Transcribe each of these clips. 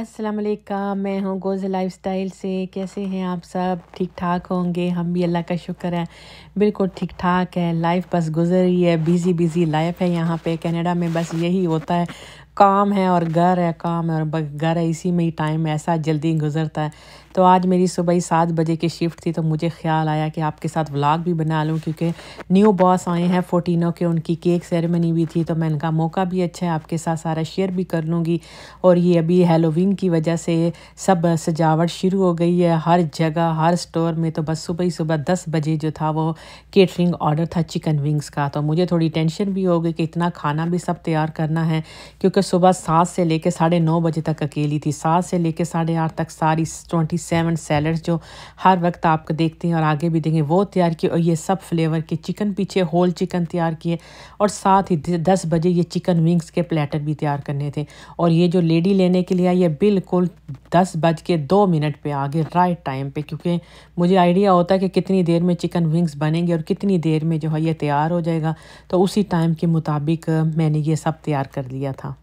अस्सलाम मैं हूँ गोज़ लाइफस्टाइल से कैसे हैं आप सब ठीक ठाक होंगे हम भी अल्लाह का शुक्र है बिल्कुल ठीक ठाक है लाइफ बस गुजर रही है बिज़ी बिज़ी लाइफ है यहाँ पे कनाडा में बस यही होता है काम है और घर है काम है और घर है इसी में ही टाइम ऐसा जल्दी गुजरता है तो आज मेरी सुबह ही सात बजे की शिफ्ट थी तो मुझे ख्याल आया कि आपके साथ व्लॉग भी बना लूँ क्योंकि न्यू बॉस आए हैं फोर्टीनो के उनकी केक सेरेमनी भी थी तो मैं इनका मौका भी अच्छा है आपके साथ सारा शेयर भी कर लूँगी और ये अभी हेलोविन की वजह से सब सजावट शुरू हो गई है हर जगह हर स्टोर में तो बस सुबह ही सुबह दस बजे जो था वो केटरिंग ऑर्डर था चिकन विंग्स का तो मुझे थोड़ी टेंशन भी हो गई कि इतना खाना भी सब तैयार करना है क्योंकि सुबह सात से लेकर साढ़े नौ बजे तक अकेली थी सात से लेकर साढ़े आठ तक सारी ट्वेंटी सेवन सैलड्स जो हर वक्त आपको देखते हैं और आगे भी देंगे वो तैयार किए और ये सब फ्लेवर के चिकन पीछे होल चिकन तैयार किए और साथ ही दस बजे ये चिकन विंग्स के प्लेटर भी तैयार करने थे और ये जो लेडी लेने के लिए आई ये बिल्कुल दस बज के दो मिनट पर आ गए राइट टाइम पर क्योंकि मुझे आइडिया होता है कि कितनी देर में चिकन विंग्स बनेंगे और कितनी देर में जो है ये तैयार हो जाएगा तो उसी टाइम के मुताबिक मैंने ये सब तैयार कर लिया था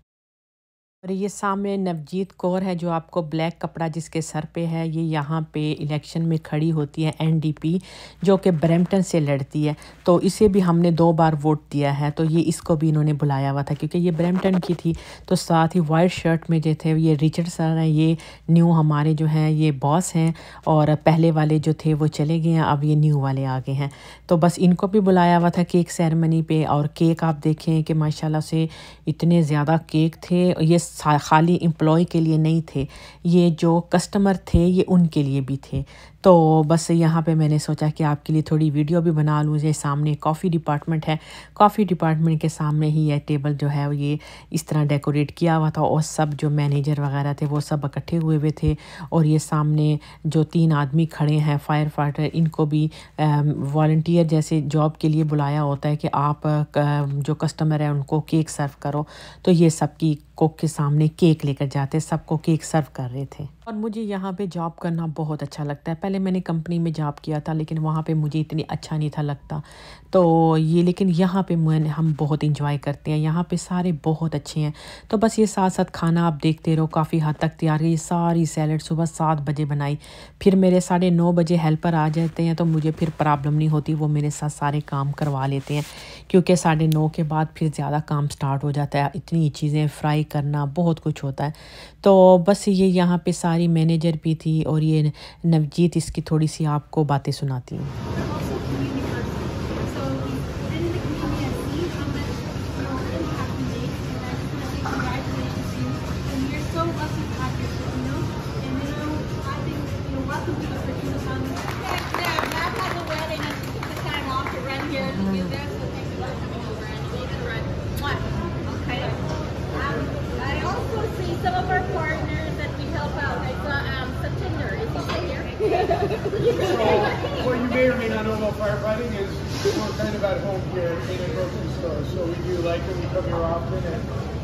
और ये सामने नवजीत कौर है जो आपको ब्लैक कपड़ा जिसके सर पे है ये यहाँ पे इलेक्शन में खड़ी होती है एनडीपी जो कि ब्रैम्पटन से लड़ती है तो इसे भी हमने दो बार वोट दिया है तो ये इसको भी इन्होंने बुलाया हुआ था क्योंकि ये ब्रैम्पटन की थी तो साथ ही वाइट शर्ट में जो थे ये रिचर्ड सर हैं ये न्यू हमारे जो हैं ये बॉस हैं और पहले वाले जो थे वो चले गए हैं अब ये न्यू वाले आ गए हैं तो बस इनको भी बुलाया हुआ था केक सेरेमनी पे और केक आप देखें कि माशाल्लाह से इतने ज़्यादा केक थे ये खाली एम्प्लॉय के लिए नहीं थे ये जो कस्टमर थे ये उनके लिए भी थे तो बस यहाँ पे मैंने सोचा कि आपके लिए थोड़ी वीडियो भी बना लूँ ये सामने कॉफ़ी डिपार्टमेंट है कॉफ़ी डिपार्टमेंट के सामने ही यह टेबल जो है ये इस तरह डेकोरेट किया हुआ था और सब जो मैनेजर वगैरह थे वो सब इकट्ठे हुए हुए थे और ये सामने जो तीन आदमी खड़े हैं फायर फाइटर इनको भी वॉल्टियर जैसे जॉब के लिए बुलाया होता है कि आप जो कस्टमर है उनको केक सर्व करो तो ये सब की कुक के सामने केक लेकर जाते सबको केक सर्व कर रहे थे और मुझे यहाँ पे जॉब करना बहुत अच्छा लगता है पहले मैंने कंपनी में जॉब किया था लेकिन वहाँ पे मुझे इतनी अच्छा नहीं था लगता तो ये लेकिन यहाँ पे मैंने हम बहुत इंजॉय करते हैं यहाँ पे सारे बहुत अच्छे हैं तो बस ये साथ साथ खाना आप देखते रहो काफ़ी हद तक तैयार ये सारी सैलड सुबह सात बजे बनाई फिर मेरे साढ़े नौ बजे हेल्पर आ जाते हैं तो मुझे फिर प्रॉब्लम नहीं होती वो मेरे साथ सारे काम करवा लेते हैं क्योंकि साढ़े नौ के बाद फिर ज़्यादा काम स्टार्ट हो जाता है इतनी चीज़ें फ्राई करना बहुत कुछ होता है तो बस ये यहाँ पे सारे हमारी मैनेजर भी थी और ये नवजीत इसकी थोड़ी सी आपको बातें सुनाती हूँ paranormal firefighting is we're kind of at home here in a grocery store, so we do like when We come here often. And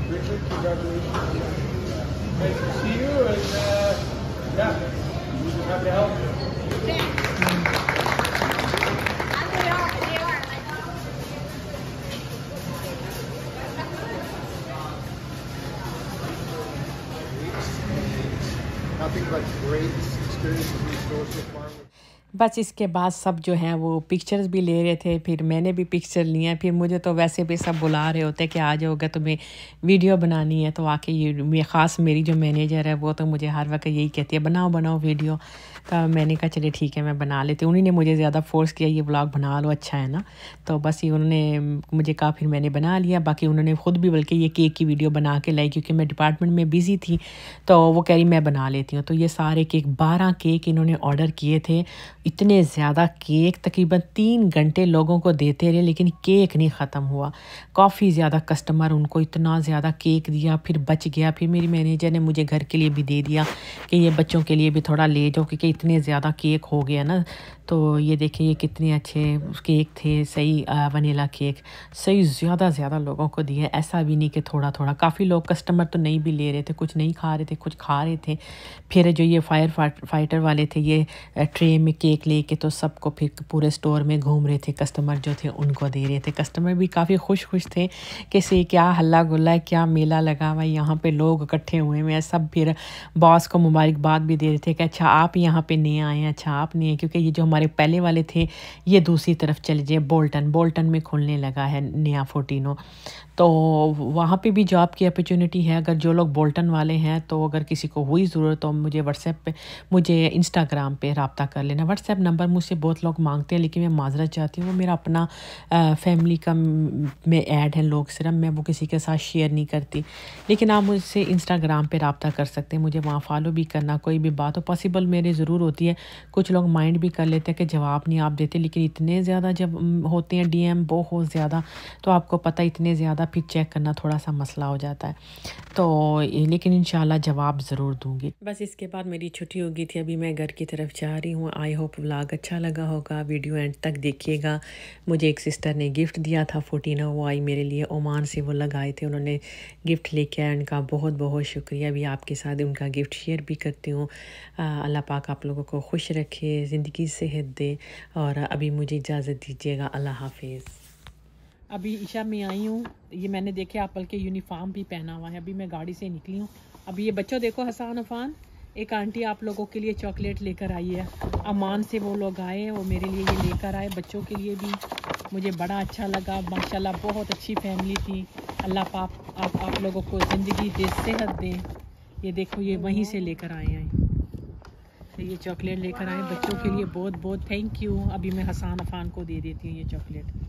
Richard, congratulations. Nice to see you, and uh, yeah, we just have to help. Nothing but great experiences in have store so far. बस इसके बाद सब जो हैं वो pictures भी ले रहे थे फिर मैंने भी पिक्चर लिए हैं फिर मुझे तो वैसे भी सब बुला रहे होते कि आ जाओगे तुम्हें वीडियो बनानी है तो आके ये ख़ास मेरी जो मैनेजर है वो तो मुझे हर वक्त यही कहती है बनाओ बनाओ वीडियो तो मैंने कहा चलिए ठीक है मैं बना लेती हूँ उन्हीं ने मुझे ज़्यादा फोर्स किया ये ब्लॉग बना लो अच्छा है ना तो बस ये उन्होंने मुझे कहा फिर मैंने बना लिया बाकी उन्होंने ख़ुद भी बल्कि ये केक की वीडियो बना के लाई क्योंकि मैं डिपार्टमेंट में बिज़ी थी तो वो कह रही मैं बना लेती हूँ तो ये सारे केक बारह केक इन्होंने ऑर्डर किए थे इतने ज़्यादा केक तकरीबन तीन घंटे लोगों को देते रहे लेकिन केक नहीं ख़त्म हुआ काफ़ी ज़्यादा कस्टमर उनको इतना ज़्यादा केक दिया फिर बच गया फिर मेरी मैनेजर ने मुझे घर के लिए भी दे दिया कि ये बच्चों के लिए भी थोड़ा ले जाओ क्योंकि इतने ज़्यादा केक हो गया ना तो ये देखिए ये कितने अच्छे केक थे सही वनीला केक सही ज़्यादा ज़्यादा लोगों को दिए ऐसा भी नहीं कि थोड़ा थोड़ा काफ़ी लोग कस्टमर तो नहीं भी ले रहे थे कुछ नहीं खा रहे थे कुछ खा रहे थे फिर जो ये फायर फाइटर वाले थे ये ट्रे में केक ले के तो सबको फिर पूरे स्टोर में घूम रहे थे कस्टमर जो थे उनको दे रहे थे कस्टमर भी काफ़ी खुश खुश थे कि से क्या हल्ला गुल्ला है क्या मेला लगा हुआ है यहाँ पर लोग इकट्ठे हुए हुए हैं सब फिर बॉस को मुबारकबाद भी दे रहे थे कि अच्छा आप यहाँ यहाँ पे नए आए हैं अच्छा आप नहीं है क्योंकि ये जो हमारे पहले वाले थे ये दूसरी तरफ चले जाए बोल्टन बोल्टन में खुलने लगा है नया फोर्टिनो तो वहाँ पे भी जॉब की अपॉर्चुनिटी है अगर जो लोग बोल्टन वाले हैं तो अगर किसी को हुई ज़रूरत तो मुझे व्हाट्सएप पे मुझे इंस्टाग्राम पे रबता कर लेना व्हाट्सएप नंबर मुझसे बहुत लोग मांगते हैं लेकिन मैं माजरत चाहती हूँ वो मेरा अपना फैमिली का में ऐड है लोग सिर्फ मैं वो किसी के साथ शेयर नहीं करती लेकिन आप मुझसे इंस्टाग्राम पर रबता कर सकते हैं मुझे वहाँ फॉलो भी करना कोई भी बात हो पॉसिबल मेरे ज़रूर ज़रूर होती है कुछ लोग माइंड भी कर लेते हैं कि जवाब नहीं आप देते लेकिन इतने ज़्यादा जब होते हैं डीएम बहुत ज़्यादा तो आपको पता इतने ज़्यादा फिर चेक करना थोड़ा सा मसला हो जाता है तो लेकिन इन जवाब ज़रूर दूँगी बस इसके बाद मेरी छुट्टी होगी थी अभी मैं घर की तरफ जा रही हूँ आई होप व्लाग अच्छा लगा होगा वीडियो एंड तक देखिएगा मुझे एक सिस्टर ने गिफ्ट दिया था फोटीना वो आई मेरे लिए ओमान से वो लगाए थे उन्होंने गिफ्ट लेके आया उनका बहुत बहुत शुक्रिया भी आपके साथ उनका गिफ्ट शेयर भी करती हूँ अल्लाह पाक आप आप लोगों को खुश रखे ज़िंदगी सेहत दे और अभी मुझे इजाज़त दीजिएगा अल्लाह हाफिज़ अभी ईशा में आई हूँ ये मैंने देखे आप के यूनिफॉर्म भी पहना हुआ है अभी मैं गाड़ी से निकली हूँ अभी ये बच्चों देखो हसान अफान एक आंटी आप लोगों के लिए चॉकलेट लेकर आई है अमान से वो लोग आए वो मेरे लिए ये लेकर आए बच्चों के लिए भी मुझे बड़ा अच्छा लगा माशाल्लाह बहुत अच्छी फैमिली थी अल्लाह पाप आप आप लोगों को ज़िंदगी दे सेहत दें ये देखो ये वहीं से लेकर आए हैं तो ये चॉकलेट लेकर आए बच्चों के लिए बहुत बहुत थैंक यू अभी मैं हसान अफान को दे देती हूँ ये चॉकलेट